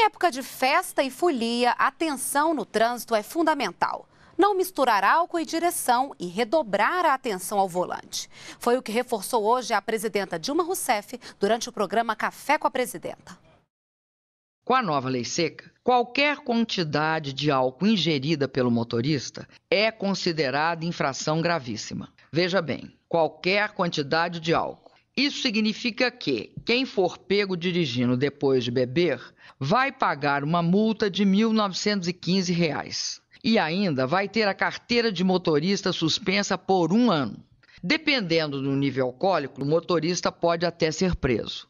Em época de festa e folia, atenção no trânsito é fundamental. Não misturar álcool e direção e redobrar a atenção ao volante. Foi o que reforçou hoje a presidenta Dilma Rousseff durante o programa Café com a Presidenta. Com a nova lei seca, qualquer quantidade de álcool ingerida pelo motorista é considerada infração gravíssima. Veja bem, qualquer quantidade de álcool isso significa que quem for pego dirigindo depois de beber vai pagar uma multa de R$ 1.915 reais, e ainda vai ter a carteira de motorista suspensa por um ano. Dependendo do nível alcoólico, o motorista pode até ser preso.